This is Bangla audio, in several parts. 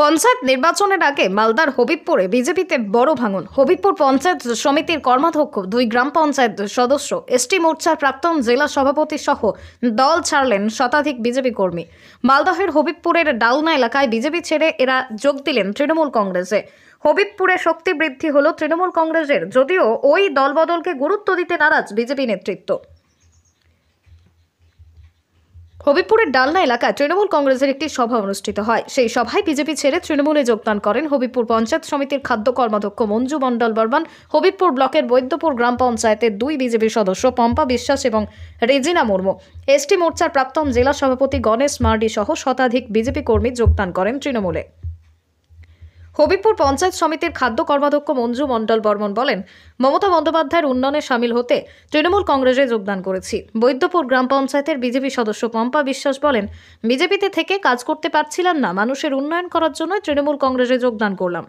পঞ্চায়েত নির্বাচনের আগে মালদার হবিবপুরে বিজেপিতে বড় ভাঙন হবিবপুর পঞ্চায়েত সমিতির কর্মাধ্যক্ষ দুই গ্রাম পঞ্চায়েত সদস্য এসটি মোর্চার প্রাক্তন জেলা সভাপতি সহ দল ছাড়লেন শতাধিক বিজেপি কর্মী মালদহের হবিবপুরের ডালনা এলাকায় বিজেপি ছেড়ে এরা যোগ দিলেন তৃণমূল কংগ্রেসে হবিবপুরে শক্তি বৃদ্ধি হল তৃণমূল কংগ্রেসের যদিও ওই দলবদলকে গুরুত্ব দিতে নারাজ বিজেপি নেতৃত্ব হবিবপুরের ডালনা এলাকায় তৃণমূল কংগ্রেসের একটি সভা অনুষ্ঠিত হয় সেই সভায় বিজেপি ছেড়ে তৃণমূলে যোগদান করেন হবিবপুর পঞ্চায়েত সমিতির খাদ্য কর্মাধ্যক্ষ মঞ্জু মণ্ডল বর্মান হবিবপুর ব্লকের বৈদ্যপুর গ্রাম পঞ্চায়েতের দুই বিজেপি সদস্য পম্পা বিশ্বাস এবং রেজিনা মুর্মু এসটি মোর্চার প্রাক্তন জেলা সভাপতি গণেশ মার্ডি সহ শতাধিক বিজেপি কর্মী যোগদান করেন তৃণমূলে হবিপুর পঞ্চায়েত সমিতির খাদ্য কর্মাধ্যক্ষ মঞ্জু মণ্ডল বর্মন বলেন মমতা বন্দ্যোপাধ্যায়ের উন্নয়নে সামিল হতে তৃণমূল কংগ্রেসে যোগদান করেছি বৈদ্যপুর গ্রাম পঞ্চায়েতের বিজেপি সদস্য পম্পা বিশ্বাস বলেন বিজেপিতে থেকে কাজ করতে পারছিলাম না মানুষের উন্নয়ন করার জন্য তৃণমূল কংগ্রেসে যোগদান করলাম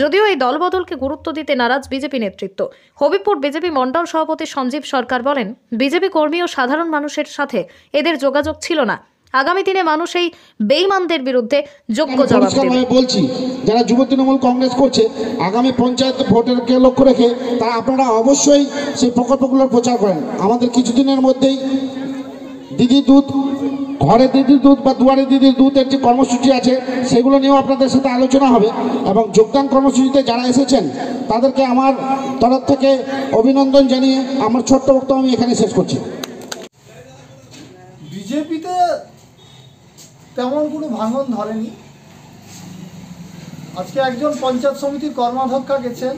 যদিও এই দলবদলকে গুরুত্ব দিতে নারাজ বিজেপি নেতৃত্ব হবিপুর বিজেপি মণ্ডল সভাপতি সঞ্জীব সরকার বলেন বিজেপি কর্মী ও সাধারণ মানুষের সাথে এদের যোগাযোগ ছিল না আগামী দিনে মানুষ এই বেইমানদের বিরুদ্ধে যোগ্য জবাব দেবে বলছি যারা যুব তৃণমূল কংগ্রেস করছে আগামী পঞ্চায়েত ভোটেরকে লক্ষ্য রেখে তারা আপনারা অবশ্যই সেই প্রকল্পগুলোর প্রচার করেন আমাদের কিছুদিনের মধ্যেই দিদি দুধ ঘরে দিদির দুধ বা দুয়ারে দিদির দুধের যে কর্মসূচি আছে সেগুলো নিয়েও আপনাদের সাথে আলোচনা হবে এবং যোগদান কর্মসূচিতে যারা এসেছেন তাদেরকে আমার তরফ থেকে অভিনন্দন জানিয়ে আমার ছোট্ট বক্তব্য আমি এখানে শেষ করছি তেমন কোনো ভাঙন ধরেনি আজকে একজন পঞ্চায়েত সমিতির কর্মাধ্যক্ষা গেছেন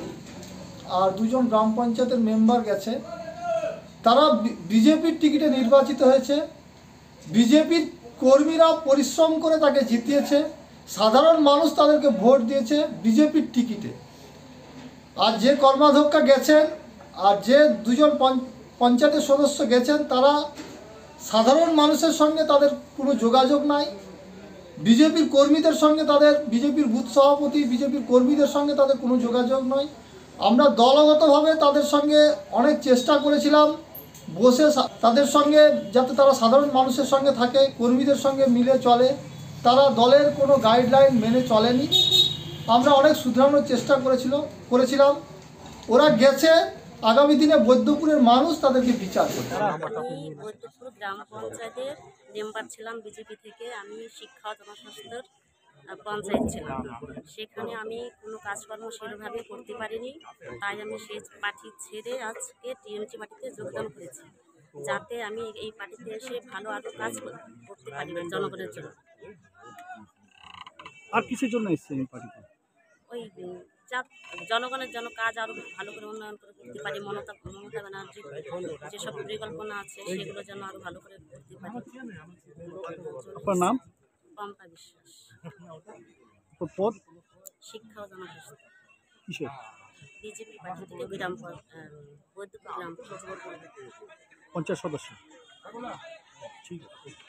আর দুজন গ্রাম পঞ্চায়েতের মেম্বার গেছে তারা বিজেপির টিকিটে নির্বাচিত হয়েছে বিজেপির কর্মীরা পরিশ্রম করে তাকে জিতিয়েছে সাধারণ মানুষ তাদেরকে ভোট দিয়েছে বিজেপির টিকিটে আর যে কর্মাধ্যক্ষা গেছেন আর যে দুজন পঞ্চায়েতের সদস্য গেছেন তারা সাধারণ মানুষের সঙ্গে তাদের কোনো যোগাযোগ নাই বিজেপির কর্মীদের সঙ্গে তাদের বিজেপির বুথ সভাপতি বিজেপির কর্মীদের সঙ্গে তাদের কোনো যোগাযোগ নয় আমরা দলগতভাবে তাদের সঙ্গে অনেক চেষ্টা করেছিলাম বসে তাদের সঙ্গে যাতে তারা সাধারণ মানুষের সঙ্গে থাকে কর্মীদের সঙ্গে মিলে চলে তারা দলের কোনো গাইডলাইন মেনে চলেনি আমরা অনেক শুধরানোর চেষ্টা করেছিল করেছিলাম ওরা গেছে আগামী দিনে বৈদ্যপুরের মানুষ তাদেরকে বিচার করবে আমি বৈদ্যপুর গ্রাম পঞ্চায়েতের মেম্বার ছিলাম বিজেপি থেকে আমি শিক্ষা জনস্বাস্থ্যের পঞ্চায়েত ছিলাম সেখানে আমি কোনো কাজকর্ম সেরভাবে করতে পারিনি তাই আমি সেই পার্টি ছেড়ে আজকে টিএমসি পার্টিতে যোগদান করেছি যাতে আমি এই পার্টিতে এসে ভালো আরও কাজ করতে পারি জনগণের জন্য আর কিসের জন্য এসছে এই পার্টিতে জনগণের জন্য কাজ আরও ভালো করে উন্নয়ন করে করতে পারি মমতা মমতা ব্যানার্জির যেসব পরিকল্পনা আছে সেগুলো যেন আরও ভালো করে করতে পারি নাম পম্পা বিশ্বাস শিক্ষা ও পার্টি থেকে বিরাম বৈদ্যুতিক পঞ্চাশ সদস্য ঠিক আছে